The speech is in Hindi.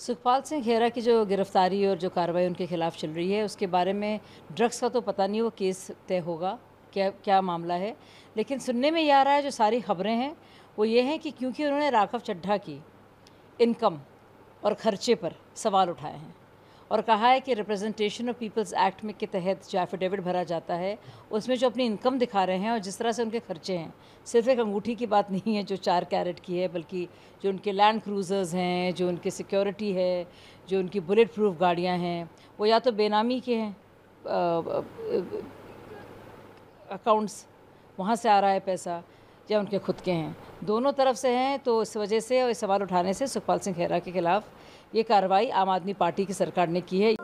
सुखपाल सिंह खेरा की जो गिरफ्तारी और जो कार्रवाई उनके खिलाफ चल रही है उसके बारे में ड्रग्स का तो पता नहीं वो केस तय होगा क्या क्या मामला है लेकिन सुनने में ये आ रहा है जो सारी खबरें हैं वो ये हैं कि क्योंकि उन्होंने राघव चड्ढा की इनकम और खर्चे पर सवाल उठाए हैं और कहा है कि रिप्रेजेंटेशन ऑफ पीपल्स एक्ट में के तहत जो एफिडेविट भरा जाता है उसमें जो अपनी इनकम दिखा रहे हैं और जिस तरह से उनके खर्चे हैं सिर्फ एक अंगूठी की बात नहीं है जो चार कैरेट की है बल्कि जो उनके लैंड क्रूज़र्स हैं जो उनकी सिक्योरिटी है जो उनकी बुलेट प्रूफ गाड़ियाँ हैं वो या तो बेनामी के हैं अकाउंट्स वहाँ से आ रहा है पैसा या उनके खुद के हैं दोनों तरफ से हैं तो इस वजह से और इस सवाल उठाने से सुखपाल सिंह खेरा के खिलाफ ये कार्रवाई आम आदमी पार्टी की सरकार ने की है